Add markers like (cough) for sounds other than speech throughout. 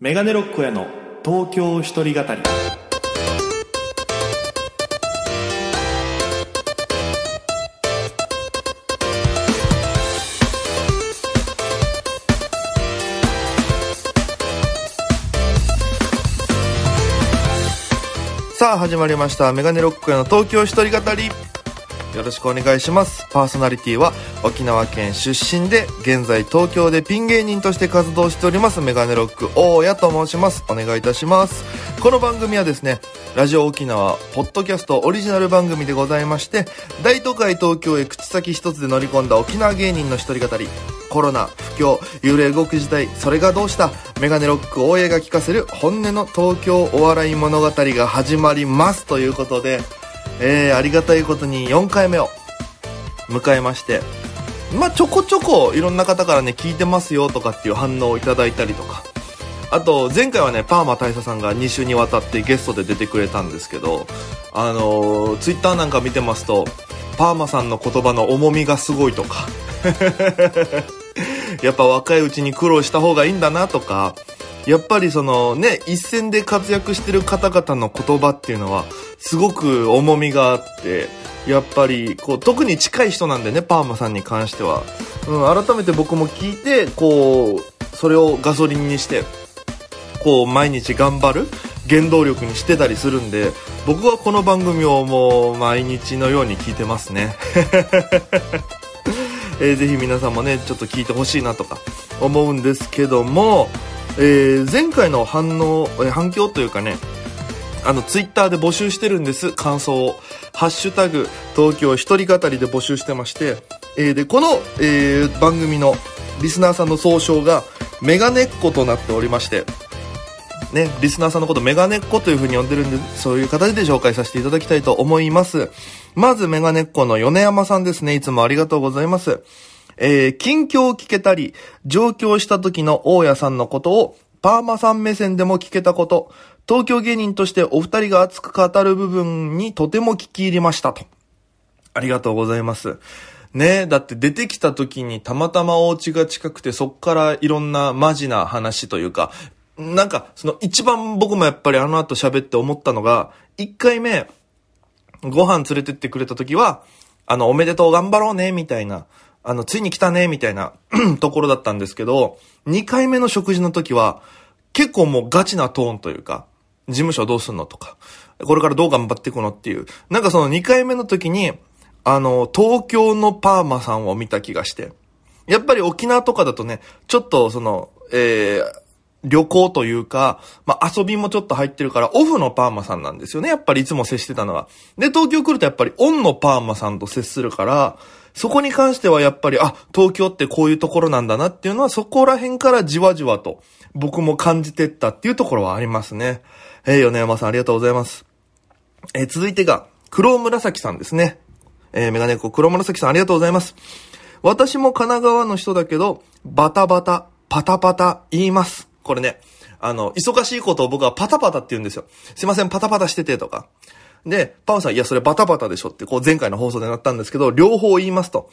メガネロックへの東京一人語りさあ始まりましたメガネロックへの東京一人語りよろしくお願いします。パーソナリティは沖縄県出身で、現在東京でピン芸人として活動しております、メガネロック大家と申します。お願いいたします。この番組はですね、ラジオ沖縄、ポッドキャストオリジナル番組でございまして、大都会東京へ口先一つで乗り込んだ沖縄芸人の一人語り、コロナ、不況、幽霊動く事態、それがどうしたメガネロック大家が聞かせる本音の東京お笑い物語が始まりますということで、えー、ありがたいことに4回目を迎えまして、まあ、ちょこちょこいろんな方からね、聞いてますよとかっていう反応をいただいたりとか、あと、前回はね、パーマ大佐さんが2週にわたってゲストで出てくれたんですけど、あのー、ツイッターなんか見てますと、パーマさんの言葉の重みがすごいとか、(laughs) やっぱ若いうちに苦労した方がいいんだなとか、やっぱりそのね、一戦で活躍してる方々の言葉っていうのは、すごく重みがあって、やっぱり、こう、特に近い人なんでね、パーマさんに関しては。うん、改めて僕も聞いて、こう、それをガソリンにして、こう、毎日頑張る原動力にしてたりするんで、僕はこの番組をもう毎日のように聞いてますね。(laughs) えー、ぜひ皆さんもね、ちょっと聞いてほしいなとか思うんですけども、えー、前回の反応、え反響というかね、あの、ツイッターで募集してるんです、感想を。ハッシュタグ、東京一人語りで募集してまして、えー、で、この、えー、番組のリスナーさんの総称が、メガネっ子となっておりまして、ね、リスナーさんのことメガネっ子という風に呼んでるんで、そういう形で紹介させていただきたいと思います。まずメガネっ子の米山さんですね、いつもありがとうございます。えー、近況を聞けたり、上京した時の大家さんのことを、パーマさん目線でも聞けたこと、東京芸人としてお二人が熱く語る部分にとても聞き入りましたと。ありがとうございます。ねえ、だって出てきた時にたまたまお家が近くてそっからいろんなマジな話というか、なんか、その一番僕もやっぱりあの後喋って思ったのが、一回目、ご飯連れてってくれた時は、あの、おめでとう頑張ろうね、みたいな。あの、ついに来たね、みたいな (clears throat) ところだったんですけど、2回目の食事の時は、結構もうガチなトーンというか、事務所どうすんのとか、これからどう頑張っていくのっていう、なんかその2回目の時に、あの、東京のパーマさんを見た気がして、やっぱり沖縄とかだとね、ちょっとその、えー、旅行というか、まあ、遊びもちょっと入ってるから、オフのパーマさんなんですよね。やっぱりいつも接してたのは。で、東京来るとやっぱりオンのパーマさんと接するから、そこに関してはやっぱり、あ、東京ってこういうところなんだなっていうのは、そこら辺からじわじわと、僕も感じてったっていうところはありますね。えー、米山さんありがとうございます。えー、続いてが、黒紫さんですね。えー、メガネコ黒紫さんありがとうございます。私も神奈川の人だけど、バタバタ、パタパタ言います。これね、あの、忙しいことを僕はパタパタって言うんですよ。すいません、パタパタしててとか。で、パンさん、いや、それバタバタでしょって、こう前回の放送でなったんですけど、両方言いますと。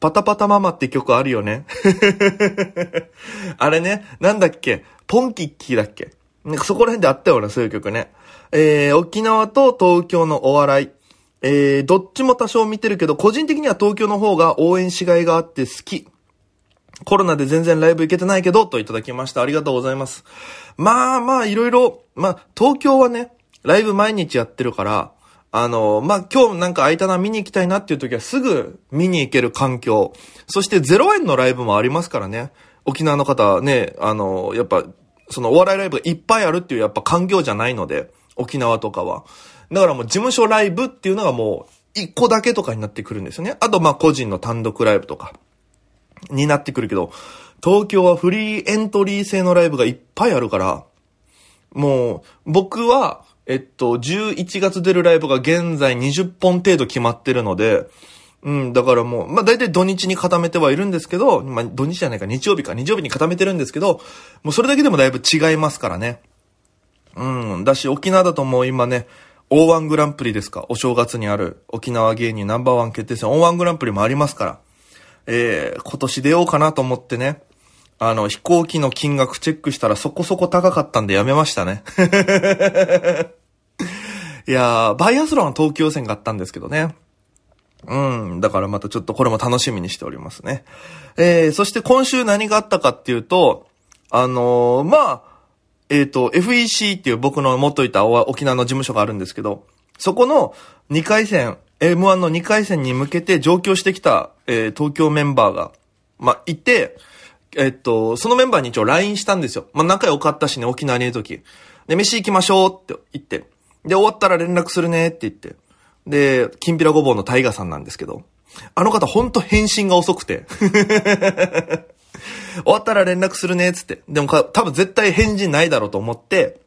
パタパタママって曲あるよね。(laughs) あれね、なんだっけ、ポンキッキーだっけ。なんかそこら辺であったよね、そういう曲ね。えー、沖縄と東京のお笑い。えー、どっちも多少見てるけど、個人的には東京の方が応援しがいがあって好き。コロナで全然ライブ行けてないけど、といただきました。ありがとうございます。まあまあ、いろいろ、まあ、東京はね、ライブ毎日やってるから、あの、まあ、今日なんか空いたな、見に行きたいなっていう時はすぐ見に行ける環境。そして0円のライブもありますからね。沖縄の方ね、あの、やっぱ、そのお笑いライブがいっぱいあるっていうやっぱ環境じゃないので、沖縄とかは。だからもう事務所ライブっていうのがもう1個だけとかになってくるんですよね。あとま、個人の単独ライブとかになってくるけど、東京はフリーエントリー制のライブがいっぱいあるから、もう僕は、えっと、11月出るライブが現在20本程度決まってるので、うん、だからもう、まあ、大体土日に固めてはいるんですけど、まあ、土日じゃないか、日曜日か、日曜日に固めてるんですけど、もうそれだけでもだいぶ違いますからね。うん、だし、沖縄だともう今ね、O1 グランプリですか、お正月にある沖縄芸人ナンバーワン決定戦、O1 グランプリもありますから、えー、今年出ようかなと思ってね、あの、飛行機の金額チェックしたらそこそこ高かったんでやめましたね。(laughs) いやー、バイアスロンは東京戦があったんですけどね。うん。だからまたちょっとこれも楽しみにしておりますね。えー、そして今週何があったかっていうと、あのー、まあ、えっ、ー、と、FEC っていう僕の持っといた沖縄の事務所があるんですけど、そこの2回戦、M1 の2回戦に向けて上京してきた、えー、東京メンバーが、まあ、いて、えっと、そのメンバーに一応 LINE したんですよ。まあ、仲良かったしね、沖縄にいる時。で、飯行きましょうって言って。で、終わったら連絡するねって言って。で、きんぴらごぼうのタイガさんなんですけど、あの方ほんと返信が遅くて。(laughs) 終わったら連絡するねっつって。でもか、多分絶対返事ないだろうと思って、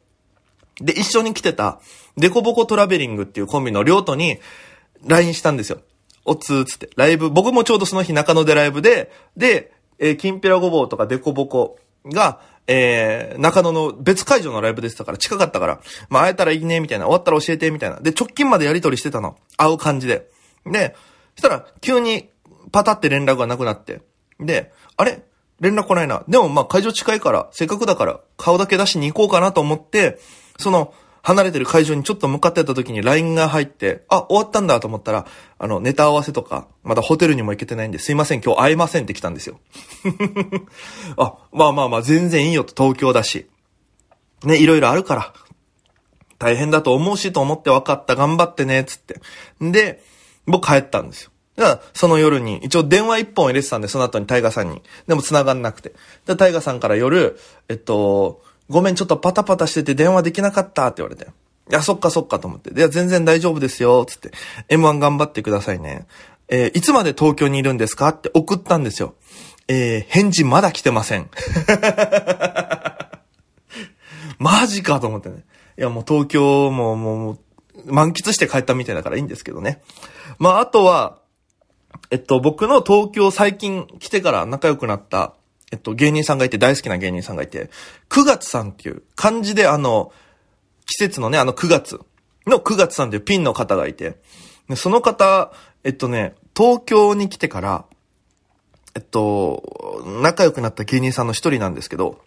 で、一緒に来てた、デコボコトラベリングっていうコンビの両ょとに、LINE したんですよ。おつーつって。ライブ、僕もちょうどその日中野でライブで、で、えー、きんぴらごぼうとかデコボコが、えー、中野の別会場のライブでしたから、近かったから、まあ、会えたらいいね、みたいな、終わったら教えて、みたいな。で、直近までやりとりしてたの。会う感じで。で、したら、急に、パタって連絡がなくなって。で、あれ連絡来ないな。でもまあ会場近いから、せっかくだから、顔だけ出しに行こうかなと思って、その、離れてる会場にちょっと向かってた時に LINE が入って、あ、終わったんだと思ったら、あの、ネタ合わせとか、まだホテルにも行けてないんで、すいません、今日会えませんって来たんですよ。(laughs) あ、まあまあまあ、全然いいよと東京だし。ね、いろいろあるから。大変だと思うしと思って分かった、頑張ってね、つって。んで、僕帰ったんですよ。だから、その夜に、一応電話一本入れてたんで、その後にタイガさんに。でも繋がんなくて。で、タイガさんから夜、えっと、ごめん、ちょっとパタパタしてて電話できなかったって言われて。いや、そっかそっかと思って。いや、全然大丈夫ですよ、つって。M1 頑張ってくださいね。えー、いつまで東京にいるんですかって送ったんですよ。えー、返事まだ来てません。(laughs) マジかと思ってね。いや、もう東京も、もう、もう、満喫して帰ったみたいだからいいんですけどね。まあ、あとは、えっと、僕の東京最近来てから仲良くなったえっと、芸人さんがいて、大好きな芸人さんがいて、9月さんっていう、漢字であの、季節のね、あの9月の9月さんっていうピンの方がいて、その方、えっとね、東京に来てから、えっと、仲良くなった芸人さんの一人なんですけど、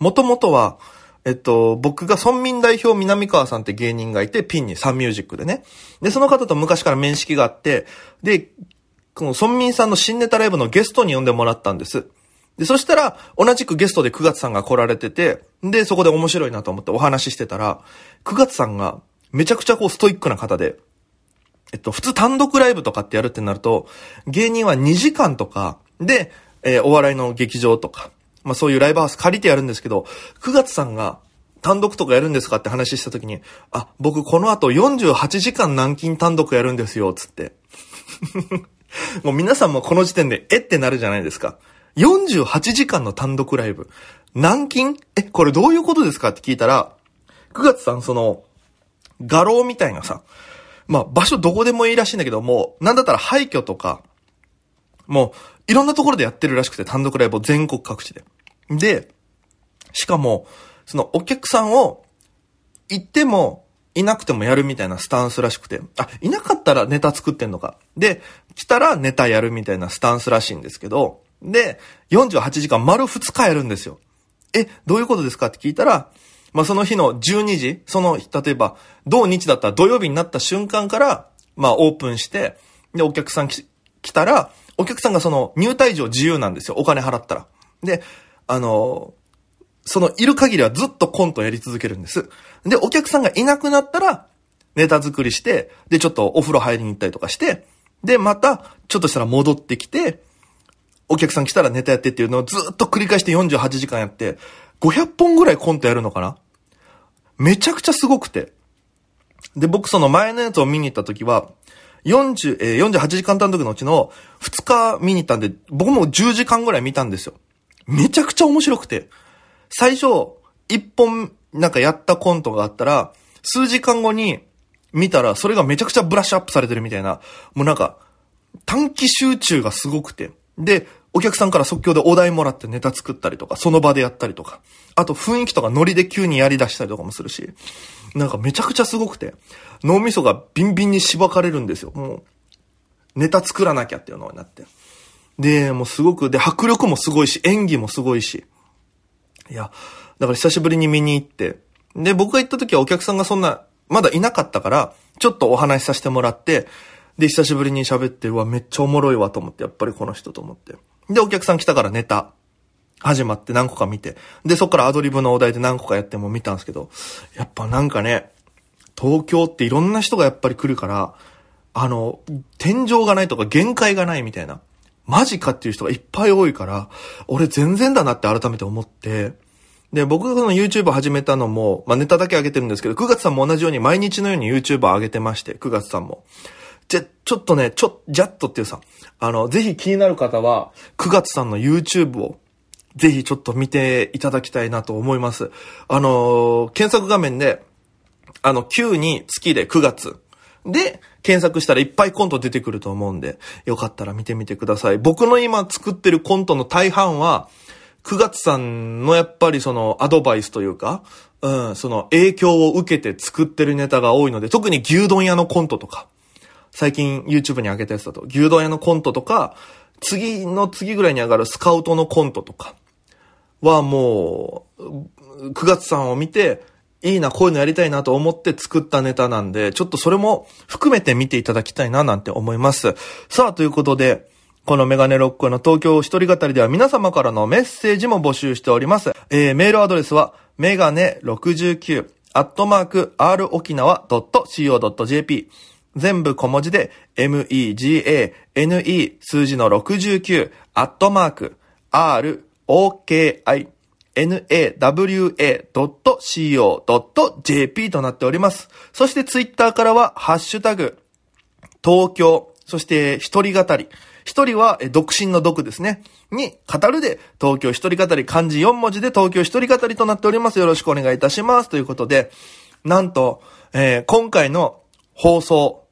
もともとは、えっと、僕が村民代表南川さんって芸人がいて、ピンにサンミュージックでね。で、その方と昔から面識があって、で、この村民さんの新ネタライブのゲストに呼んでもらったんです。で、そしたら、同じくゲストで9月さんが来られてて、で、そこで面白いなと思ってお話ししてたら、9月さんが、めちゃくちゃこうストイックな方で、えっと、普通単独ライブとかってやるってなると、芸人は2時間とか、で、えー、お笑いの劇場とか、まあそういうライブハウス借りてやるんですけど、9月さんが単独とかやるんですかって話した時に、あ、僕この後48時間軟禁単独やるんですよ、つって。(laughs) もう皆さんもこの時点で、えってなるじゃないですか。48時間の単独ライブ。軟禁え、これどういうことですかって聞いたら、9月さん、その、画廊みたいなさ、まあ場所どこでもいいらしいんだけど、もなんだったら廃墟とか、もう、いろんなところでやってるらしくて、単独ライブを全国各地で。で、しかも、そのお客さんを、行っても、いなくてもやるみたいなスタンスらしくて、あ、いなかったらネタ作ってんのか。で、来たらネタやるみたいなスタンスらしいんですけど、で、48時間丸2日やるんですよ。え、どういうことですかって聞いたら、まあ、その日の12時、その、例えば、土日だったら土曜日になった瞬間から、まあ、オープンして、で、お客さん来たら、お客さんがその、入退場自由なんですよ。お金払ったら。で、あの、そのいる限りはずっとコントやり続けるんです。で、お客さんがいなくなったら、ネタ作りして、で、ちょっとお風呂入りに行ったりとかして、で、また、ちょっとしたら戻ってきて、お客さん来たらネタやってっていうのをずっと繰り返して48時間やって、500本ぐらいコントやるのかなめちゃくちゃすごくて。で、僕その前のやつを見に行った時は、40、えー、48時間単独のうちの2日見に行ったんで、僕も10時間ぐらい見たんですよ。めちゃくちゃ面白くて。最初、一本、なんかやったコントがあったら、数時間後に見たら、それがめちゃくちゃブラッシュアップされてるみたいな、もうなんか、短期集中がすごくて。で、お客さんから即興でお題もらってネタ作ったりとか、その場でやったりとか、あと雰囲気とかノリで急にやり出したりとかもするし、なんかめちゃくちゃすごくて、脳みそがビンビンにしばかれるんですよ。もう、ネタ作らなきゃっていうのになって。で、もうすごく、で、迫力もすごいし、演技もすごいし、いや、だから久しぶりに見に行って、で、僕が行った時はお客さんがそんな、まだいなかったから、ちょっとお話しさせてもらって、で、久しぶりに喋って、うわ、めっちゃおもろいわと思って、やっぱりこの人と思って。で、お客さん来たからネタ、始まって何個か見て。で、そっからアドリブのお題で何個かやっても見たんですけど、やっぱなんかね、東京っていろんな人がやっぱり来るから、あの、天井がないとか限界がないみたいな。マジかっていう人がいっぱい多いから、俺全然だなって改めて思って、で、僕がこの YouTube 始めたのも、まあ、ネタだけ上げてるんですけど、9月さんも同じように毎日のように YouTube 上げてまして、9月さんも。じゃ、ちょっとね、ちょ、ジャットっていうさ、あの、ぜひ気になる方は、9月さんの YouTube を、ぜひちょっと見ていただきたいなと思います。あのー、検索画面で、あの、9に月で9月で、検索したらいっぱいコント出てくると思うんで、よかったら見てみてください。僕の今作ってるコントの大半は、9月さんのやっぱりそのアドバイスというか、うん、その影響を受けて作ってるネタが多いので、特に牛丼屋のコントとか、最近 YouTube に上げたやつだと、牛丼屋のコントとか、次の次ぐらいに上がるスカウトのコントとかはもう、9月さんを見て、いいな、こういうのやりたいなと思って作ったネタなんで、ちょっとそれも含めて見ていただきたいななんて思います。さあ、ということで、このメガネロックの東京一人語りでは皆様からのメッセージも募集しております。えー、メールアドレスは、メガネ69、アットマーク、rokinawa.co.jp。全部小文字で、megane 数字の69、アットマーク、r, o, k, i, nawa.co.jp となっております。そしてツイッターからは、ハッシュタグ、東京、そして一人語り。一人は、独身の毒ですね。に、語るで、東京一人語り、漢字4文字で東京一人語りとなっております。よろしくお願いいたします。ということで、なんと、えー、今回の放送、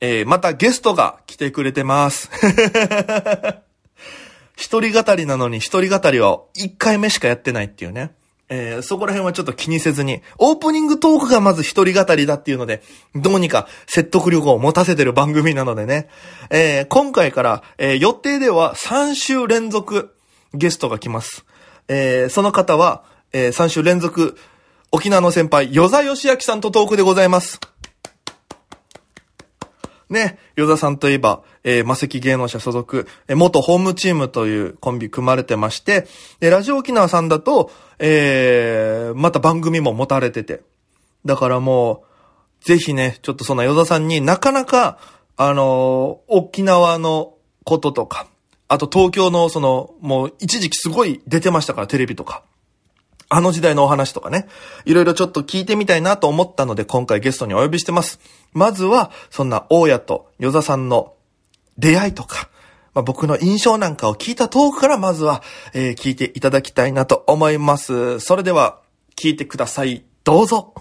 えー、またゲストが来てくれてます。(laughs) 一人語りなのに一人語りは一回目しかやってないっていうね。えー、そこら辺はちょっと気にせずに、オープニングトークがまず一人語りだっていうので、どうにか説得力を持たせてる番組なのでね。えー、今回から、えー、予定では3週連続ゲストが来ます。えその方は、え3週連続沖縄の先輩、与座義明さんとトークでございます。ね、与田さんといえば、えー、魔石芸能者所属、えー、元ホームチームというコンビ組まれてまして、で、ラジオ沖縄さんだと、えー、また番組も持たれてて。だからもう、ぜひね、ちょっとそんな与田さんになかなか、あのー、沖縄のこととか、あと東京のその、もう一時期すごい出てましたから、テレビとか。あの時代のお話とかね、いろいろちょっと聞いてみたいなと思ったので今回ゲストにお呼びしてます。まずは、そんな大家と与座さんの出会いとか、まあ、僕の印象なんかを聞いたトークからまずは、えー、聞いていただきたいなと思います。それでは、聞いてください。どうぞ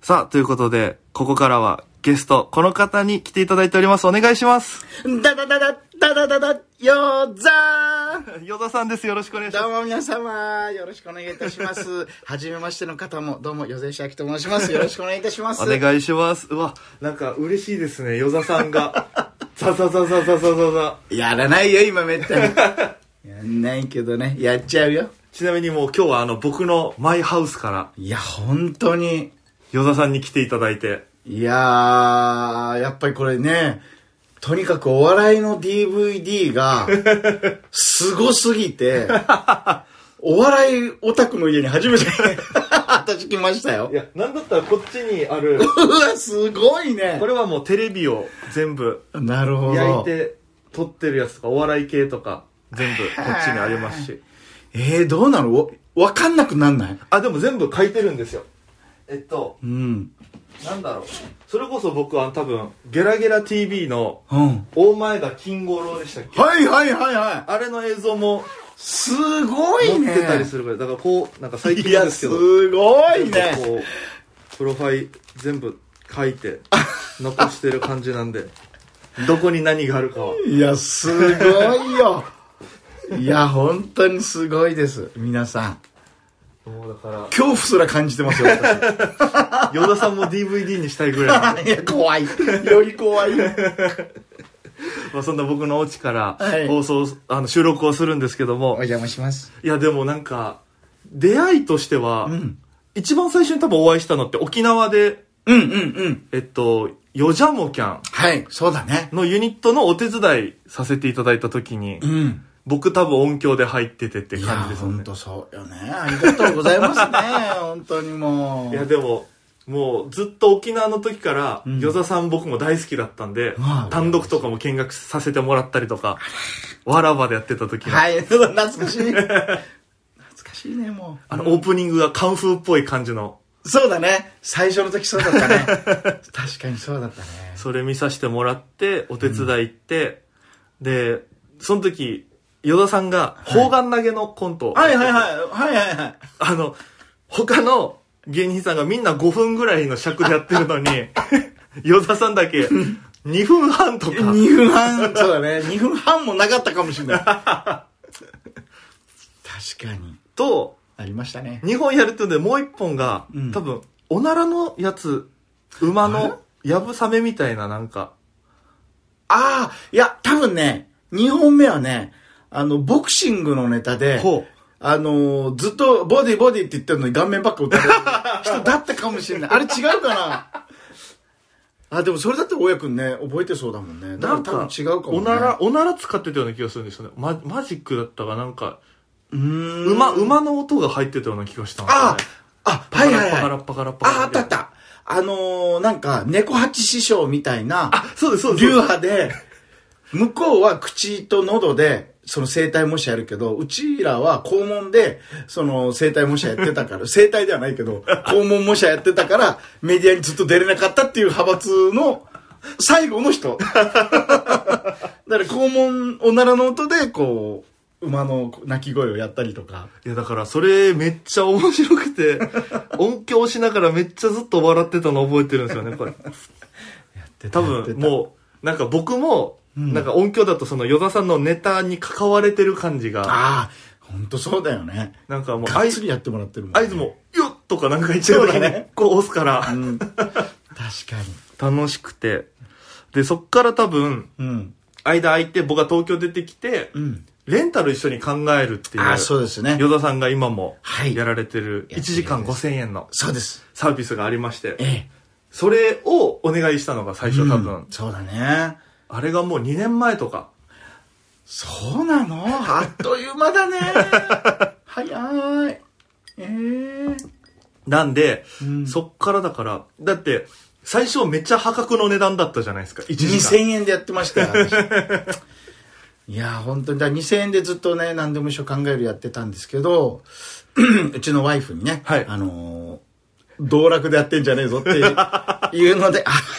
さあ、ということで、ここからはゲスト、この方に来ていただいております。お願いします。だだだだだだだだ、よざーよざさんです。よろしくお願いします。どうも皆様、よろしくお願いいたします。はじめましての方も、どうも、よぜしあきと申します。よろしくお願いいたします。お願いします。うわ、なんか嬉しいですね、よざさんが。ザザザザザザザザ。やらないよ、今めったに。やんないけどね、やっちゃうよ。ちなみにもう今日はあの、僕のマイハウスから。いや、本当に。よざさんに来ていただいて。いやー、やっぱりこれね、とにかくお笑いの DVD が、すごすぎて、(laughs) お笑いオタクの家に初めて私来ましたよ。(laughs) いや、なんだったらこっちにある。うわ、すごいね。これはもうテレビを全部。なるほど。焼いて撮ってるやつとか、お笑い系とか、全部こっちにありますし。(laughs) えー、どうなのわかんなくなんないあ、でも全部書いてるんですよ。えっと、うん。なんだろうそれこそ僕は多分ゲラゲラ TV のう大前田金五郎でしたっけはいはいはいはい。あれの映像もすごい持ね。ってたりするぐらいだからこうなんか最近なんですけすごいね。こうプロファイ全部書いて残してる感じなんで (laughs) どこに何があるかはいや、すごいよ。いや、本当にすごいです。皆さん。もうだから恐怖すら感じてますよ私ヨダ (laughs) さんも DVD にしたいぐらいいや怖いより怖い (laughs) まあそんな僕のオチから放送、はい、あの収録をするんですけどもお邪魔しますいやでもなんか出会いとしては、うん、一番最初に多分お会いしたのって沖縄でうんうんうんえっとよじゃもキャンはいそうだねのユニットのお手伝いさせていただいたときに、うん僕多分音響で入っててって感じですよね。本当そうよね。ありがとうございますね。(laughs) 本当にもう。いやでも、もうずっと沖縄の時から、ヨザさん僕も大好きだったんで、うん、単独とかも見学させてもらったりとか、わらわでやってた時はい、懐かしい。懐かしいね、もう。あの、オープニングがカンフーっぽい感じの。そうだね。最初の時そうだったね。(laughs) 確かにそうだったね。それ見させてもらって、お手伝い行って、うん、で、その時、与田さんが、砲丸投げのコントはいはいはい。はいはいはい。あの、他の芸人さんがみんな5分ぐらいの尺でやってるのに、(laughs) 与田さんだけ、2分半とか。2分半、そうだね。2分半もなかったかもしれない。確かに。と、ありましたね。2本やるっていうんで、もう1本が、うん多分、おならのやつ、馬の、やぶさめみたいななんか、ああ、いや、多分ね、2本目はね、あの、ボクシングのネタで、あのー、ずっとボディボディって言ってるのに顔面ばっか打たれる (laughs) 人だったかもしれない。あれ違うかなあ、でもそれだって大家くんね、覚えてそうだもんね。なんか多分違うかも、ね、おなら、おなら使ってたような気がするんですよね。ママジックだったかなんか、うん馬、馬の音が入ってたような気がした、ね、ああ、パカラッパカラッパカラッ。あ、あったあった。あのー、なんか、猫八師匠みたいな、あ、そうです、そうです。流派で、向こうは口と喉で、その生体模写やるけど、うちらは肛門で、その生体模写やってたから、(laughs) 生体ではないけど、肛門模写やってたから、メディアにずっと出れなかったっていう派閥の最後の人。(laughs) だから肛門、おならの音で、こう、馬の鳴き声をやったりとか。いや、だからそれめっちゃ面白くて、(laughs) 音響しながらめっちゃずっと笑ってたの覚えてるんですよね、これ。やってた。多分、もう、なんか僕も、なんか音響だとその与田さんのネタに関われてる感じが、ああ、ほんとそうだよね。なんかもう、あいつにやってもらってるもん、ね。合図も、よっとかなんか言っちゃう時ね。こう押すから、うん、確かに。楽しくて。で、そっから多分、うん、間空いて、僕が東京出てきて、うん、レンタル一緒に考えるっていう。あ、そうですね。ヨダさんが今も、はい。やられてる、1時間5000円の、そうです。サービスがありまして、ええ、それをお願いしたのが最初多分。うん、そうだね。あれがもう2年前とか。そうなのあっという間だね。(laughs) 早い。ええー、なんで、うん、そっからだから、だって、最初めっちゃ破格の値段だったじゃないですか。2000円でやってましたよ。(laughs) いや、本当に、だ2000円でずっとね、何でも一緒考えるやってたんですけど、(clears throat) うちのワイフにね、はい、あのー、道楽でやってんじゃねえぞっていうので、あ (laughs)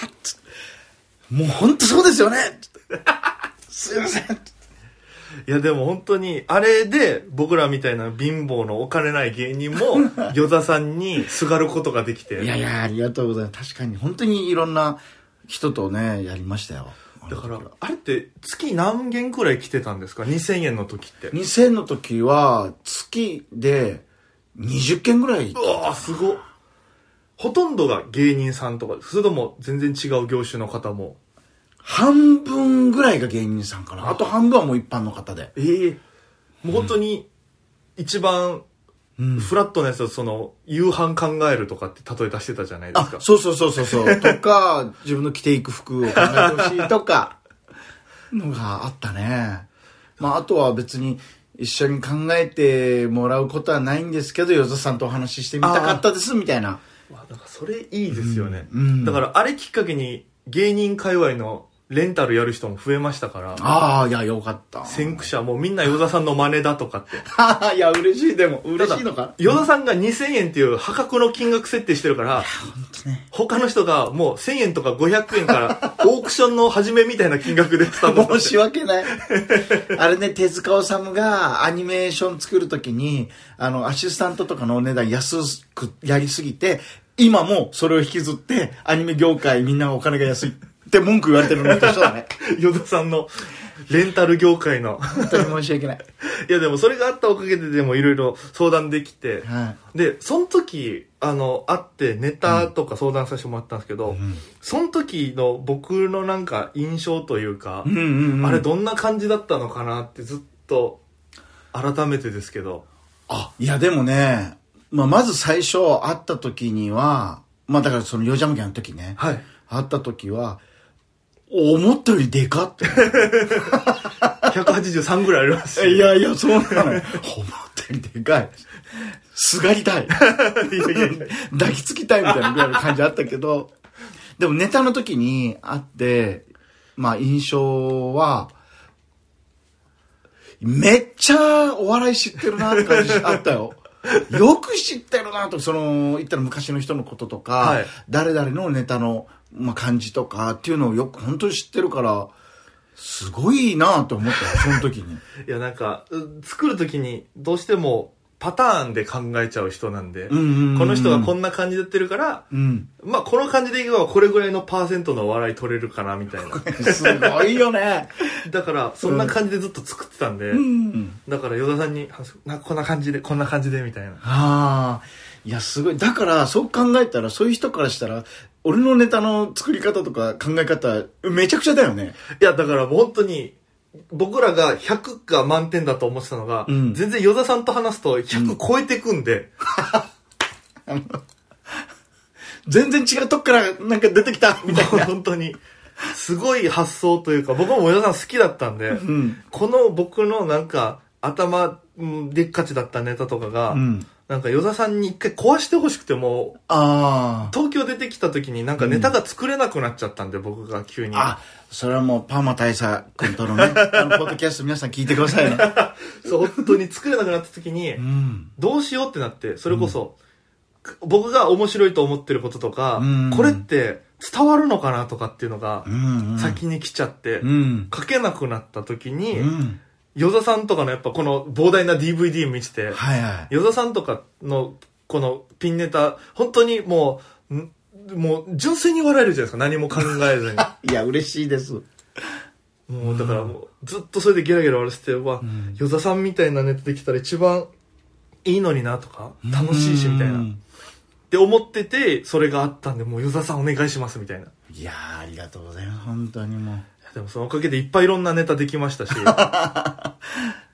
もう本当そうですよねすいません。いやでも本当に、あれで僕らみたいな貧乏のお金ない芸人も、与 (laughs) 田さんにすがることができて。いやいや、ありがとうございます。確かに本当にいろんな人とね、やりましたよ。だから、あれって月何件くらい来てたんですか ?2000 円の時って。2000の時は、月で20件ぐらい。うわすごっ。ほとんどが芸人さんとかそれとも全然違う業種の方も。半分ぐらいが芸人さんかな。あと半分はもう一般の方で。ええもう本当に、一番、うんフラットなやつは、その、夕飯考えるとかって例え出してたじゃないですか。あ、そうそうそうそうそう。(laughs) とか、自分の着ていく服を考えてほしいとか、(laughs) のがあったね。まあ、あとは別に、一緒に考えてもらうことはないんですけど、よ田さんとお話ししてみたかったです、みたいな。わなんかそれいいですよね、うんうん、だからあれきっかけに芸人界隈のレンタルやる人も増えましたから。ああ、いや、よかった。先駆者、もうみんな与田さんの真似だとかって。ああ、いや、嬉しい、でも、嬉しいのか。与田さんが2000円っていう破格の金額設定してるから、ね、他の人がもう1000円とか500円から、(laughs) オークションの始めみたいな金額でスタ申し訳ない。(laughs) あれね、手塚治虫がアニメーション作るときに、あの、アシスタントとかのお値段安くやりすぎて、今もそれを引きずって、アニメ業界みんなお金が安い。って文句言われてるのと一緒だね。(laughs) 与田さんのレンタル業界の。本当に申し訳ない。(laughs) いやでもそれがあったおかげででもいろいろ相談できて、はい、で、その時、あの、会ってネタとか相談させてもらったんですけど、うん、その時の僕のなんか印象というか、うんうんうん、あれどんな感じだったのかなってずっと改めてですけど。あ、いやでもね、まあ、まず最初会った時には、まあだからそのヨジャムギャの時ね、はい、会った時は、思ったよりでかって。183 (laughs) ぐらいありますいやいや、そうなの。(laughs) 思ったよりでかい。すがりたい。抱きつきたいみたいなぐらいの感じあったけど、でもネタの時にあって、まあ印象は、めっちゃお笑い知ってるなって感じあったよ。(laughs) よく知ってるなと、その、言ったら昔の人のこととか、はい、誰々のネタのまあ、感じとかっていうのをよく本当に知ってるから、すごいなと思ったその時に。(laughs) いや、なんか、作る時にどうしてもパターンで考えちゃう人なんで、この人がこんな感じでやってるから、うん、まあこの感じでいけばこれぐらいのパーセントの笑い取れるかな、みたいな。すごいよね。(laughs) だから、そんな感じでずっと作ってたんで、うん、だから与田さんに、なこんな感じで、こんな感じで、みたいな。ああ。いや、すごい。だから、そう考えたら、そういう人からしたら、俺のネタの作り方とか考え方、めちゃくちゃだよね。いや、だから本当に、僕らが100が満点だと思ってたのが、うん、全然与田さんと話すと100超えてくんで。う (laughs) ん、全然違うとこからなんか出てきた、(laughs) みたいな。本当に。すごい発想というか、僕も与田さん好きだったんで、うん、この僕のなんか頭でっかちだったネタとかが、うんなんか、与田さんに一回壊してほしくてもう、ああ。東京出てきた時になんかネタが作れなくなっちゃったんで、僕が急に。あ、それはもうパーマ大佐君とのね、(laughs) あの、ポッドキャスト皆さん聞いてくださいね。(laughs) そう、本当に作れなくなった時に、うん、どうしようってなって、それこそ、うん、僕が面白いと思ってることとか、うん、これって伝わるのかなとかっていうのが、先に来ちゃって、うんうん、書けなくなった時に、うん与座さんとかのやっぱこの膨大な DVD 見てて、はいはい。与座さんとかのこのピンネタ、本当にもう、もう純粋に笑えるじゃないですか、何も考えずに。(laughs) いや、嬉しいです。もうだからもう、ずっとそれでゲラゲラ笑わせて、わ、うん、与座さんみたいなネタできたら一番いいのになとか、楽しいしみたいな。って思ってて、それがあったんで、もう与座さんお願いしますみたいな。いやありがとうございます、本当にもう。でもそのおかげでいっぱいいろんなネタできましたし。(laughs)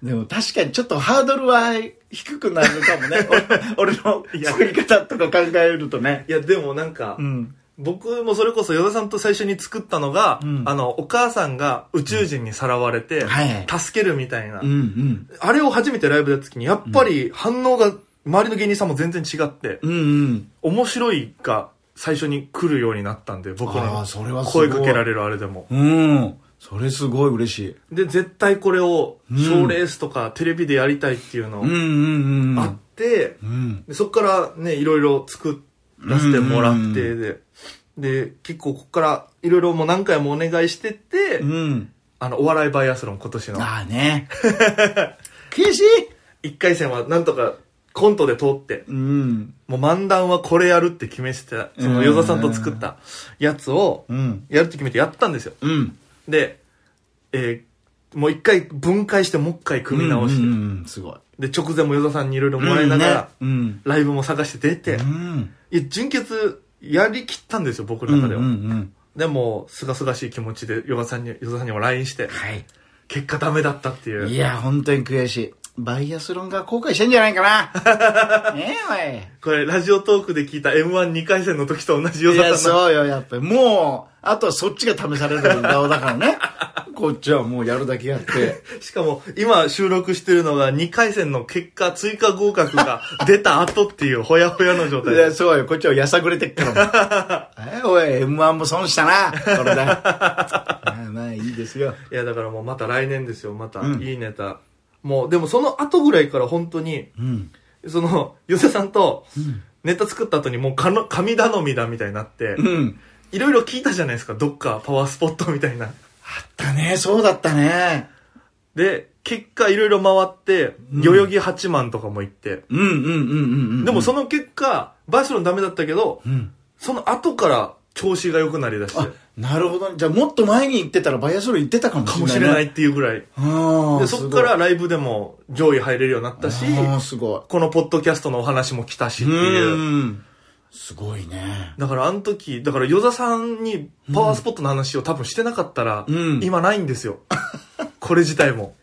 でも確かにちょっとハードルは低くなるかもね。(laughs) 俺の作り方とか考えるとね。いや、でもなんか、うん、僕もそれこそ与田さんと最初に作ったのが、うん、あの、お母さんが宇宙人にさらわれて、助けるみたいな、うんうん、あれを初めてライブでやった時に、やっぱり反応が周りの芸人さんも全然違って、うんうん、面白いか、最初に来るようになったんで、僕の声かけられるあれでも。うん。それすごい嬉しい。で、絶対これを、賞レースとかテレビでやりたいっていうのあって、そっからね、いろいろ作らせてもらってで、で、結構ここからいろいろもう何回もお願いしてって、うん、あの、お笑いバイアスロン今年の。ああね。厳しい一回戦はなんとかコントで通って、うん、もう漫談はこれやるって決めてた、その与ザさんと作ったやつを、やるって決めてやったんですよ。うん、で、えー、もう一回分解して、もう一回組み直して、うんうんうん、すごい。で、直前も与ザさんにいろいろもらいながら、うんね、ライブも探して出て、いや、純潔やりきったんですよ、僕の中では。うんうんうん、でも、すがすがしい気持ちで与ザさんに、与ザさんにも LINE して、はい、結果ダメだったっていう。いや、本当に悔しい。バイアスロンが後悔してんじゃないかな。(laughs) ねえ、おい。これ、ラジオトークで聞いた M12 回戦の時と同じようだったいや、そうよ、やっぱり。もう、あとはそっちが試される側だからね。(laughs) こっちはもうやるだけやって。しかも、今収録してるのが2回戦の結果、追加合格が出た後っていう、ほやほやの状態。いや、そうよ。こっちはやさぐれてっからも (laughs) え、おい、M1 も損したな。これだ。まあ、まあ、いいですよ。いや、だからもうまた来年ですよ。また、いいネタ。うんもう、でもその後ぐらいから本当に、うん、その、ヨセさんとネタ作った後にもうかの神頼みだみたいになって、いろいろ聞いたじゃないですか、どっかパワースポットみたいな。あったね、そうだったね。で、結果いろいろ回って、うん代々木八幡とかも行って、うんうんうんうんうん。でもその結果、バーシロンダメだったけど、うん。その後から調子が良くなりだして。なるほど、ね、じゃあもっと前に行ってたらバイアスロー行ってたかもしれない、ね、かもしれないっていうぐらい。でそこからライブでも上位入れるようになったし、このポッドキャストのお話も来たしっていう。うすごいね。だからあの時、だから与田さんにパワースポットの話を多分してなかったら、うん、今ないんですよ。(laughs) これ自体も。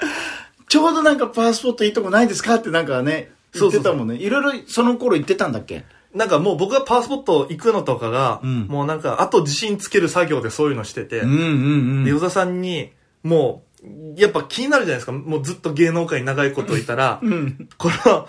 ちょうどなんかパワースポットいいとこないですかってなんかね、言ってたもんね。いろいろその頃言ってたんだっけなんかもう僕がパワースポット行くのとかが、うん、もうなんか、あと自信つける作業でそういうのしてて、うんうんうん、で、与田さんに、もう、やっぱ気になるじゃないですか。もうずっと芸能界に長いこといたら、うん、この、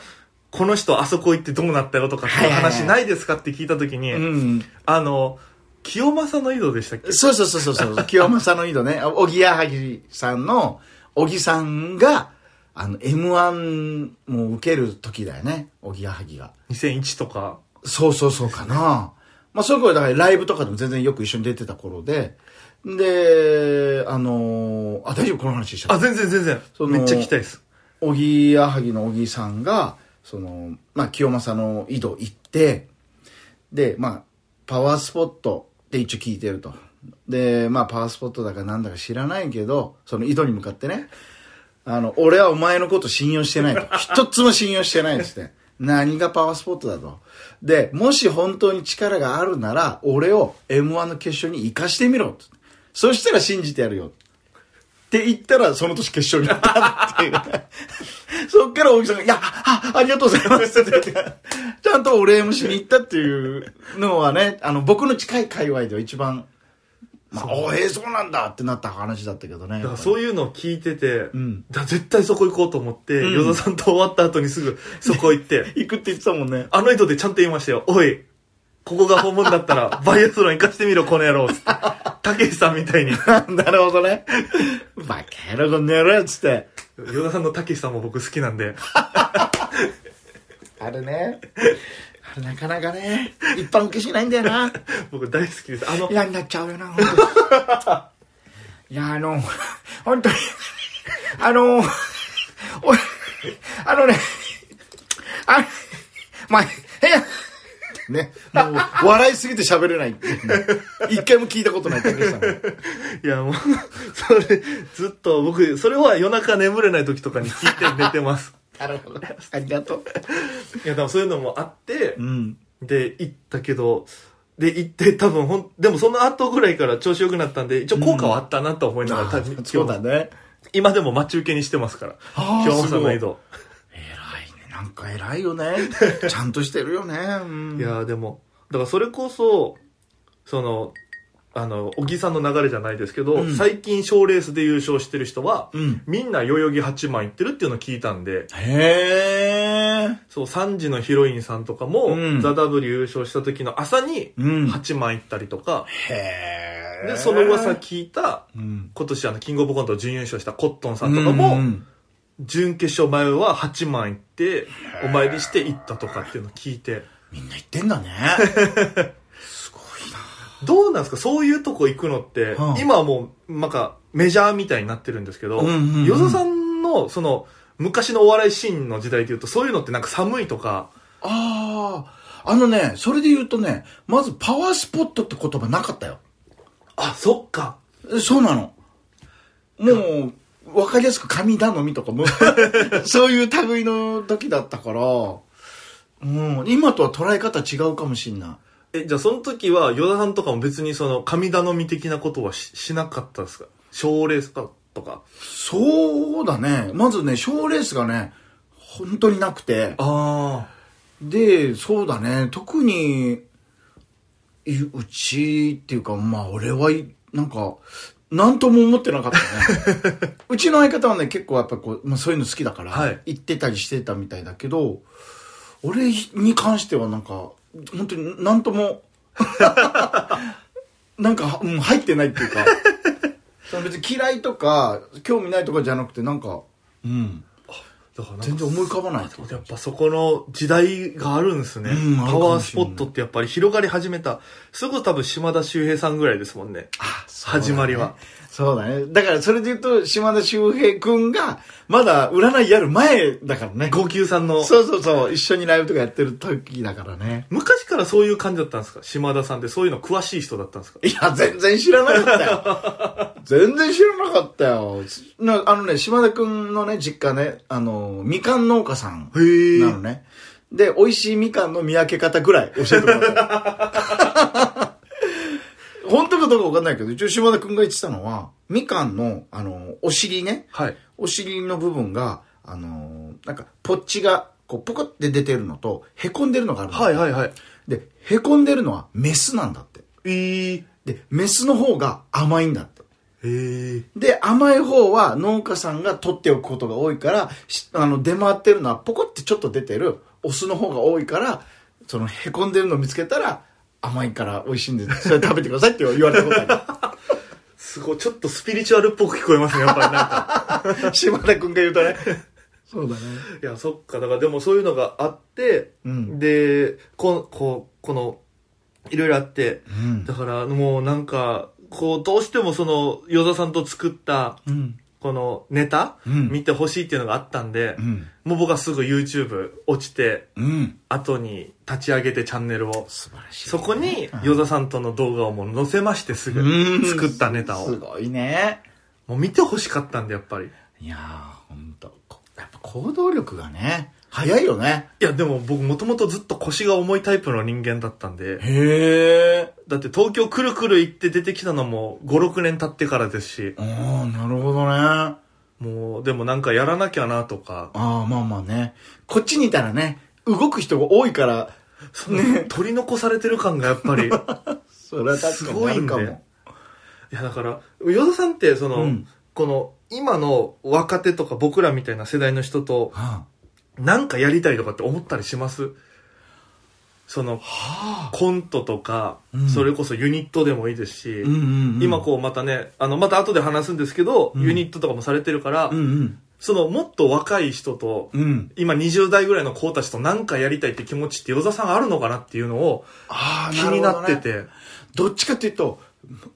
この人あそこ行ってどうなったよとかっていう話ないですかって聞いたときに、うん、あの、清正の井戸でしたっけそうそうそうそう (laughs) 清正の井戸ね。おぎやはぎさんの、おぎさんが、あの、M1 も受ける時だよね。おぎやはぎが。2001とか。そうそうそうかな。まあ、そういうだからライブとかでも全然よく一緒に出てた頃で、で、あのー、あ、大丈夫この話しちゃあ、った。全然全然。そのめっちゃ聞きたいです。おぎやはぎのおぎさんが、その、まあ、清正の井戸行って、で、まあ、パワースポットって一応聞いてると。で、まあ、パワースポットだかなんだか知らないけど、その井戸に向かってね、あの、俺はお前のこと信用してないと。一つも信用してないですね。何がパワースポットだと。で、もし本当に力があるなら、俺を M1 の決勝に生かしてみろ。そしたら信じてやるよ。って言ったら、その年決勝になったっていう。(laughs) そっから大木さんが、いや、あ、ありがとうございますって言って、ちゃんとお礼もしに行ったっていうのはね、あの、僕の近い界隈では一番まあ、おへえそうなんだってなった話だったけどねそういうのを聞いてて、うん、だ絶対そこ行こうと思って、与、う、田、ん、さんと終わった後にすぐ (laughs) そこ行って行くって言ってたもんねあの人でちゃんと言いましたよおいここが本物だったら、(laughs) バイアスロン行かしてみろ、この野郎。たけしさんみたいに。(laughs) なるほどね。バカ野郎、この野郎、つって。ヨダさんのたけしさんも僕好きなんで。あるね。なかなかね、一般受けしないんだよな。(laughs) 僕大好きです。あの、嫌になっちゃうよな、に。(laughs) いや、あの、本当に、あの、おあのね、あ、まあ、ね。もう、笑いすぎて喋れないっていうね。一回も聞いたことない、(laughs) いや、もう、それ、ずっと僕、それは夜中眠れない時とかに聞いて寝てます。なるほど。ありがとう。いや、でもそういうのもあって、うん。で、行ったけど、で、行って多分ほん、でもその後ぐらいから調子良くなったんで、一応効果はあったなと思いながら、今日そうだね。今でも待ち受けにしてますから。あー今日の移偉いね。なんか偉いよね。(laughs) ちゃんとしてるよね。うんいやでも、だからそれこそ、その、あの、小木さんの流れじゃないですけど、うん、最近賞レースで優勝してる人は、うん、みんな代々木八幡行ってるっていうのを聞いたんで。へー。そう、3時のヒロインさんとかも、うん、ザ・ W 優勝した時の朝に、八幡行ったりとか。へー。で、その噂聞いた、今年あの、キングオブコント準優勝したコットンさんとかも、うんうん準決勝前は8万行って、お参りして行ったとかっていうのを聞いて。みんな行ってんだね。(laughs) どうなんですかそういうとこ行くのって、今はもう、なんか、メジャーみたいになってるんですけど、与田さんの、その、昔のお笑いシーンの時代でいうと、そういうのってなんか寒いとか。ああ、あのね、それで言うとね、まずパワースポットって言葉なかったよ。あ、そっか。そうなの。もう、わかりやすく神頼みとかも、(laughs) そういう類の時だったから、うん、今とは捉え方違うかもしんない。え、じゃあその時は、与田さんとかも別にその、神頼み的なことはししなかったですか賞レースかとか。そうだね。まずね、賞レースがね、本当になくて。ああ。で、そうだね。特に、うちっていうか、まあ俺は、なんか、なんとも思ってなかったね。(laughs) うちの相方はね、結構やっぱこう、まあそういうの好きだから、はい、行ってたりしてたみたいだけど、俺に関してはなんか、本当に何とも (laughs) なんか、うん、入ってないっていうかその別に嫌いとか興味ないとかじゃなくてなんかうんだから全然思い浮かばないやっぱそこの時代があるんですね、うん、パワースポットってやっぱり広がり始めたすぐ多分島田秀平さんぐらいですもんね始まりは、そうだね。だからそれで言うと、島田秀平くんが、まだ占いやる前だからね。号泣さんの。そうそうそう。一緒にライブとかやってる時だからね。昔からそういう感じだったんですか島田さんってそういうの詳しい人だったんですかいや、全然知らなかったよ。(laughs) 全然知らなかったよ。なあのね、島田くんのね、実家ね、あの、みかん農家さんなのね。で、美味しいみかんの見分け方ぐらい教えてもらった。(laughs) 本当かどうかわかんないけど、一応島田くんが言ってたのは、みかんの、あの、お尻ね。はい。お尻の部分が、あの、なんか、ポッチが、こう、ポコって出てるのと、へこんでるのがあるはいはいはい。で、へこんでるのはメスなんだって。えー、で、メスの方が甘いんだって。へで、甘い方は農家さんが取っておくことが多いから、あの、出回ってるのはポコってちょっと出てるオスの方が多いから、その、へこんでるのを見つけたら、甘いから美味しいんで、それ食べてくださいって言われたことある。すごい、ちょっとスピリチュアルっぽく聞こえますね、やっぱりなんか。(laughs) 島田君が言うとね。そうだね。いや、そっか、だからでもそういうのがあって、うん、で、こ、こ、この、いろいろあって、うん、だからもうなんか、こう、どうしてもその、与田さんと作った、うん、このネタ、見てほしいっていうのがあったんで、うん、もう僕はすぐ YouTube 落ちて、うん、後に立ち上げてチャンネルを。素晴らしい、ね、そこに、ヨザさんとの動画をもう載せましてすぐ、作ったネタを。すごいね。もう見てほしかったんで、やっぱり。いやー、ほんと。やっぱ行動力がね、早いよね。いや、でも僕もともとずっと腰が重いタイプの人間だったんで。へえ。だって東京くるくる行って出てきたのも5、6年経ってからですし。ああ、なるほどね。もう、でもなんかやらなきゃなとか。ああ、まあまあね。こっちにいたらね、動く人が多いから、そね、取り残されてる感がやっぱり。(laughs) それは確かにあるかも。いや、だから、与田さんって、その、うん、この、今の若手とか僕らみたいな世代の人と、はあなんかやりたいとかって思ったりしますその、はあ、コントとか、うん、それこそユニットでもいいですし、うんうんうん、今こうまたね、あの、また後で話すんですけど、うん、ユニットとかもされてるから、うんうん、そのもっと若い人と、うん、今20代ぐらいの子たちと何かやりたいって気持ちって与座さんあるのかなっていうのを気になっててど、ね。どっちかっていうと、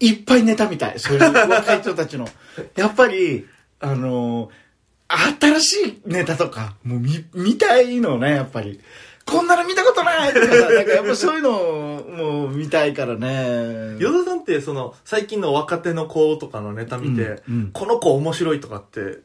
いっぱいネタみたい。そういう若い人たちの。(laughs) やっぱり、あのー新しいネタとか、もう見、見たいのね、やっぱり。こんなの見たことないとかなんかやっぱそういうのをもう見たいからね。ヨドさんってその最近の若手の子とかのネタ見て、うんうん、この子面白いとかって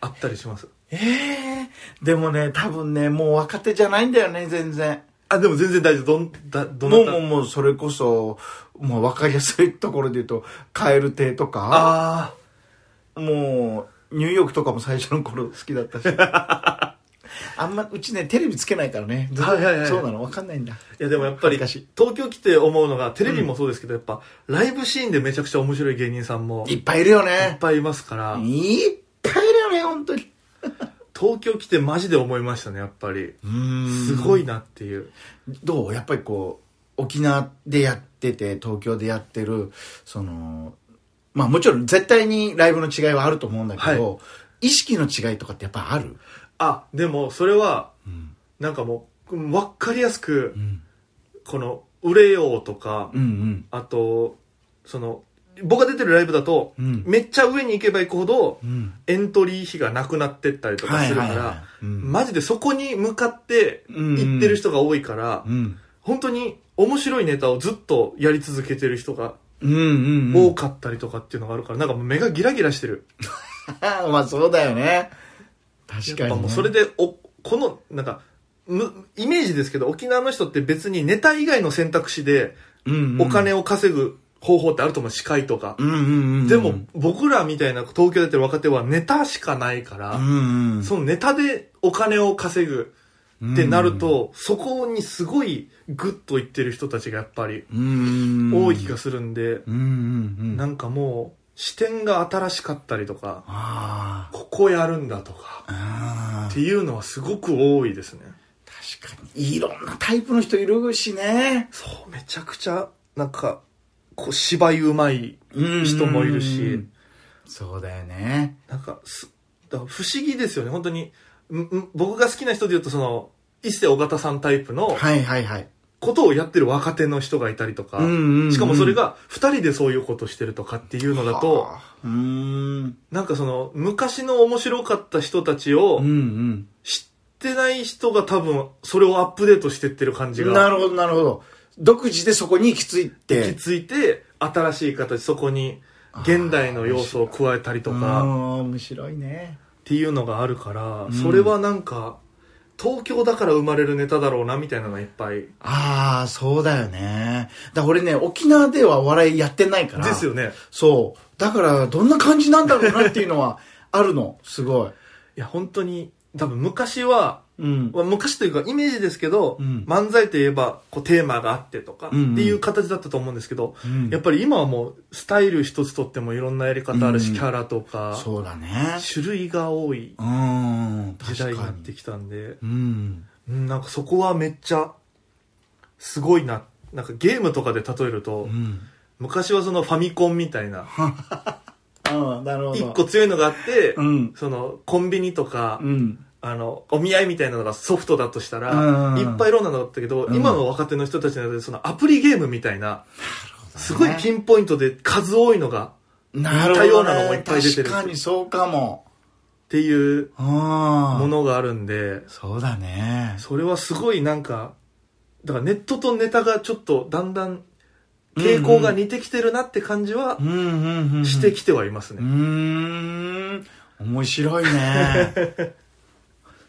あったりしますええー、でもね、多分ね、もう若手じゃないんだよね、全然。あ、でも全然大丈夫。どん、だ、どんなもうもうもう、それこそ、もう分かりやすいところで言うと、カエル亭とか。ああ。もう、ニューヨークとかも最初の頃好きだったし。(laughs) あんま、うちね、テレビつけないからね。はいはいはいそうなのわかんないんだ。いやでもやっぱり、東京来て思うのが、テレビもそうですけど、やっぱ、ライブシーンでめちゃくちゃ面白い芸人さんもいっぱいいるよね。いっぱいいますから、いっぱいいるよね、本当に。東京来てマジで思いましたね、やっぱり。すごいなっていう。どうやっぱりこう沖縄でやってて東京でやってるそのまあもちろん絶対にライブの違いはあると思うんだけど、はい、意識の違いとかってやっぱあるあ、でもそれは、なんかもう、わかりやすく、この、売れようとか、うんうん、あと、その、僕が出てるライブだと、めっちゃ上に行けば行くほど、エントリー費がなくなってったりとかするから、マジでそこに向かって行ってる人が多いから、本当に面白いネタをずっとやり続けてる人がうん多かったりとかっていうのがあるから、なんかもう目がギラギラしてる。(laughs) まあそうだよね。確かに、ね。もうそれで、お、この、なんか、む、イメージですけど、沖縄の人って別にネタ以外の選択肢で、お金を稼ぐ方法ってあると思う、司会とか。でも、僕らみたいな東京出てる若手はネタしかないから、うんうん、そのネタでお金を稼ぐ。ってなると、そこにすごいグッといってる人たちがやっぱり多い気がするんで、なんかもう視点が新しかったりとか、ここやるんだとか、っていうのはすごく多いですね。確かに。いろんなタイプの人いるしね。そう、めちゃくちゃ、なんか、こう芝居うまい人もいるし。そうだよね。なんかす、不思議ですよね、本当に。僕が好きな人で言うとその伊勢尾形さんタイプのはいはいはいことをやってる若手の人がいたりとか、しかもそれが2人でそういうことしてるとかっていうのだと、なんかその昔の面白かった人たちを知ってない人が多分それをアップデートしてってる感じが。なるほどなるほど。独自でそこに行き着いて。行き着いて、新しい形、そこに現代の要素を加えたりとか。面白いね。っていうのがあるから、うん、それはなんか東京だから生まれるネタだろうなみたいなのがいっぱいああそうだよねだ俺ね沖縄ではお笑いやってないからですよねそうだからどんな感じなんだろうなっていうのはあるのすごいいや本当に多分昔はうん、昔というかイメージですけど、うん、漫才といえばこうテーマがあってとかっていう形だったと思うんですけど、うんうん、やっぱり今はもうスタイル一つとってもいろんなやり方あるし、うん、キャラとか、そうだね。種類が多い時代になってきたんで、うん、なんかそこはめっちゃすごいな。なんかゲームとかで例えると、昔はそのファミコンみたいな、(laughs) 一個強いのがあって、そのコンビニとか、あの、お見合いみたいなのがソフトだとしたら、いっぱいいろんなのがあったけど、うん、今の若手の人たちの中で、そのアプリゲームみたいな、ね、すごいピンポイントで数多いのが、なるほど、似たようなのもいっぱい出てる。確かにそうかも。っていうものがあるんで、そうだね。それはすごいなんか、だからネットとネタがちょっとだんだん傾向が似てきてるなって感じはしてきてはいますね。うん、面白いね。(laughs)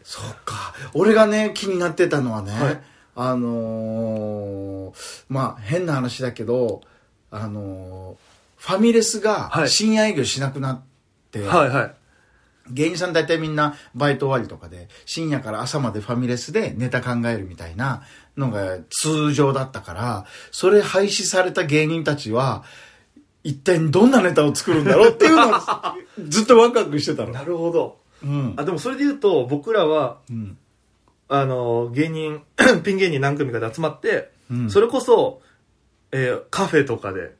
そっか俺がね気になってたのはね、はい、あのー、まあ変な話だけどあのー、ファミレスが深夜営業しなくなって、はい、はいはい芸人さん大体みんなバイト終わりとかで深夜から朝までファミレスでネタ考えるみたいなのが通常だったからそれ廃止された芸人たちは一体どんなネタを作るんだろうっていうのをずっとワクワクしてたの。(laughs) なるほど。うんあでもそれで言うと僕らはうんあの芸人 (clears throat) ピン芸人何組かで集まって、うんそれこそ、えーカフェとかで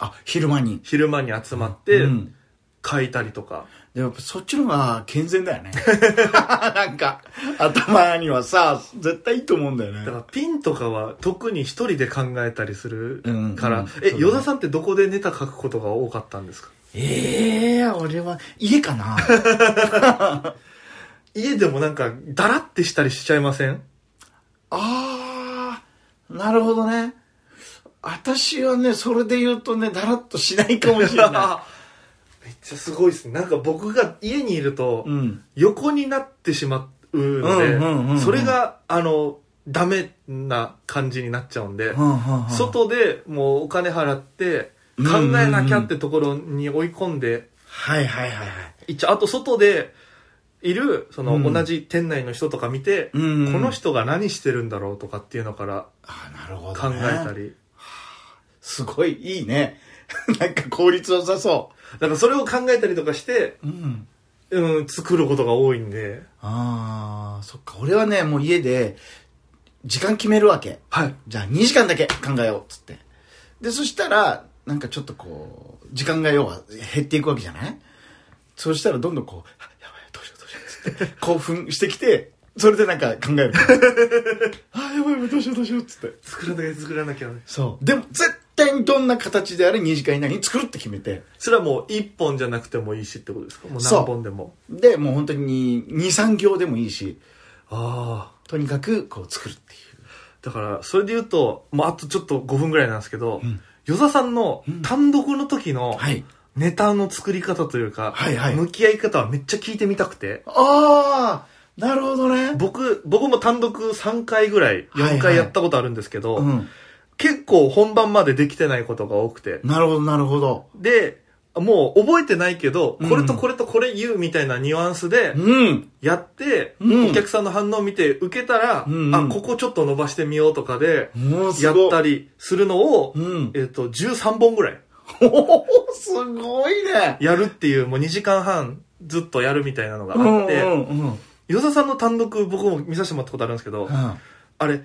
あ昼間に昼間に集まって、うん書いたりとかでもやっぱそっちの方が健全だよね (laughs) なんか頭にはさ絶対いいと思うんだよねだからピンとかは特に一人で考えたりするから、うんうんえ、ね依田さんってどこでネタ書くことが多かったんですかええー、俺は、家かな (laughs) 家でもなんか、だらってしたりしちゃいませんあー、なるほどね。私はね、それで言うとね、だらっとしないかもしれない。(laughs) めっちゃすごいですね。なんか僕が家にいると、横になってしまうので、それが、あの、ダメな感じになっちゃうんで、外でもうお金払って、考えなきゃってところに追い込んで、はいはいはいはい。一応、あと外で、いる、その、同じ店内の人とか見て、この人が何してるんだろうとかっていうのから、考えたり、ねはあ。すごいいいね。(laughs) なんか効率良さそう。だからそれを考えたりとかして、うん、うん、作ることが多いんで。ああ、そっか。俺はね、もう家で、時間決めるわけ。はい。じゃあ2時間だけ考えよう、つって。で、そしたら、なんかちょっとこう、時間が要は減っていくわけじゃないそうしたらどんどんこう、やばい、どうしようどうしよう、つって、興奮してきて、それでなんか考える。あ、やばいやばい、どうしようどうしよう、つって。作らなきゃ作らなきゃね。そう。でも、絶対にどんな形であれ2時間以内に作るって決めて。それはもう1本じゃなくてもいいしってことですかもう何本でも。で、もう本当に2、3行でもいいし。ああ。とにかく、こう作るっていう。だから、それで言うと、まあ、あとちょっと5分ぐらいなんですけど、うん与田さんの単独の時の、はいネタの作り方というか、はいはい、向き合い方はめっちゃ聞いてみたくて。ああなるほどね。僕、僕も単独3回ぐらい、4回やったことあるんですけど、はいはいうん、結構本番までできてないことが多くて。なるほど、なるほど。で、もう覚えてないけど、これとこれとこれ言うみたいなニュアンスで、やって、お客さんの反応を見て受けたら、あ、ここちょっと伸ばしてみようとかで、やったりするのを、えっと、13本ぐらい。おすごいねやるっていう、もう2時間半ずっとやるみたいなのがあって、与田さんの単独僕も見させてもらったことあるんですけど、あれ、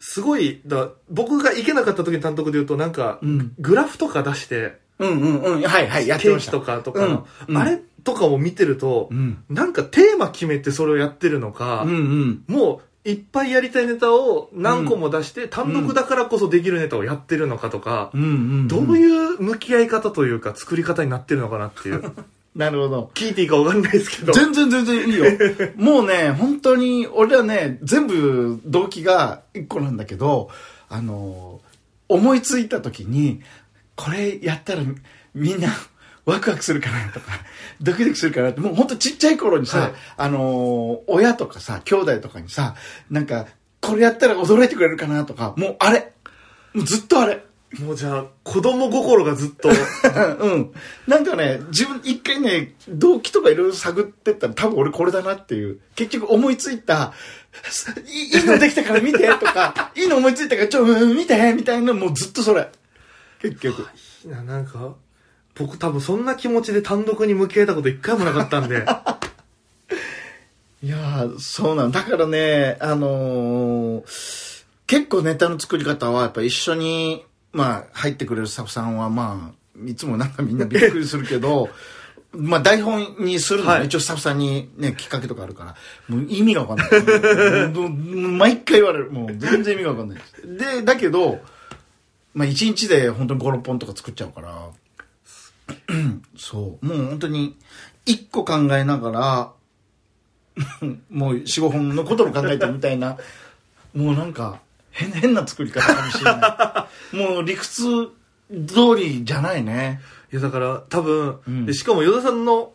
すごい、だ僕が行けなかった時に単独で言うと、なんか、グラフとか出して、うんうんうん。はいはい、やってケまーしキとかとかの、うんうんあれとかを見てると、うん。なんかテーマ決めてそれをやってるのか、うんうん。もういっぱいやりたいネタを何個も出して、単独だからこそできるネタをやってるのかとか、うんうん。どうういう向き合い方というか作り方になってるのかなっていう。(laughs) なるほど。聞いていいかわかんないですけど。全然全然いいよ。(laughs) もうね、本当に、俺はね、全部動機が一個なんだけど、あの、思いついた時に、これやったらみんなワクワクするかなとか、ドキドキするかなって、もうほんとちっちゃい頃にさ、はい、あのー、親とかさ、兄弟とかにさ、なんか、これやったら驚いてくれるかなとか、もうあれ、もうずっとあれ。もうじゃあ、子供心がずっと。(laughs) うん。なんかね、自分一回ね、動機とかいろいろ探ってったら多分俺これだなっていう。結局思いついた、いいのできたから見てとか、いいの思いついたからちょ、見てみたいなもうずっとそれ。結局いななんか僕多分そんな気持ちで単独に向き合えたこと一回もなかったんで (laughs) いやそうなんだからねあのー、結構ネタの作り方はやっぱ一緒にまあ入ってくれるスタッフさんはまあいつもなんかみんなびっくりするけど (laughs) まあ台本にするのは一応スタッフさんにね、きっかけとかあるから、もう意味がわかんない。毎回言われる。もう全然意味がわかんないで。で、だけど、まあ一日で本当に5、6本とか作っちゃうから、そう、もう本当に1個考えながら、もう4、5本のことも考えてみたいな、もうなんか変、変な作り方かもしれない。もう理屈通りじゃないね。いやだから多分、うん、でしかも依田さんの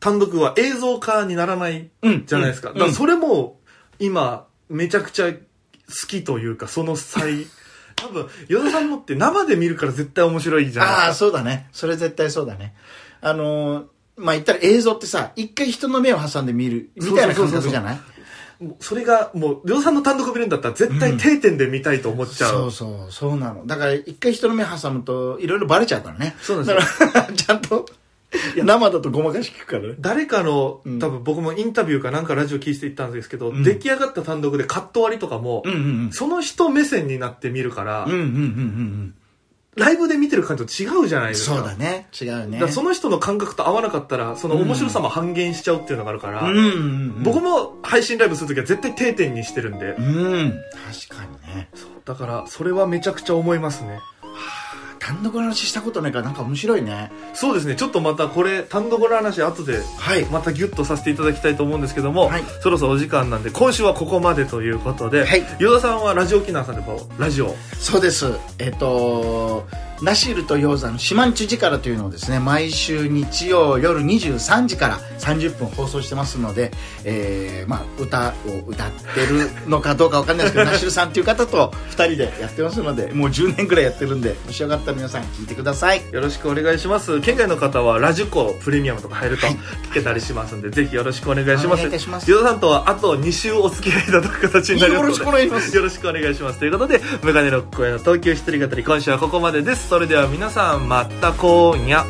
単独は映像化にならないじゃないですか。うんうん、だからそれも今めちゃくちゃ好きというか、その際。多分、与田さんもって生で見るから絶対面白いじゃん。ああ、そうだね。それ絶対そうだね。あのー、まあ、言ったら映像ってさ、一回人の目を挟んで見る、みたいな感覚じゃないそれがもう、量産の単独見るんだったら絶対定点で見たいと思っちゃう。うん、そうそう、そうなの。だから一回人の目挟むと、いろいろバレちゃうからね。そうですだから、(laughs) ちゃんと、いや生だとごまかし聞くからね誰かの、多分僕もインタビューかなんかラジオ聞いていったんですけど、うん出来上がった単独でカット割りとかも、うんうんうんその人目線になって見るから、うんうんうんうんライブで見てる感じと違うじゃないですか。そうだね違うだねからその人の感覚と合わなかったら、その面白さも半減しちゃうっていうのがあるから、うんうんうん僕も配信ライブするときは絶対定点にしてるんで、うん確かにねそうだからそれはめちゃくちゃ思いますね。単独の話したことないからなんか面白いねそうですねちょっとまたこれ単独の話後でまたギュッとさせていただきたいと思うんですけども、はい、そろそろお時間なんで今週はここまでということで、はい、与田さんはラジオ沖縄さんでこうラジオそうですえっ、ー、とーナシルとウザの島んちか力というのをですね、毎週日曜夜23時から30分放送してますので、えー、まあ、歌を歌ってるのかどうかわかんないですけど、(laughs) ナシルさんという方と2人でやってますので、もう10年ぐらいやってるんで、もしよかったら皆さん聞いてください。よろしくお願いします。県外の方はラジコプレミアムとか入ると聞けたりしますんで、はい、ぜひよろしくお願いします。お願いします。さんとはあと2週お付き合いいただく形になりますよろしくお願いします。よろしくお願いします。ということで、メガネロッの東急一人語り、今週はここまでです。それでは皆さんまたこうにゃ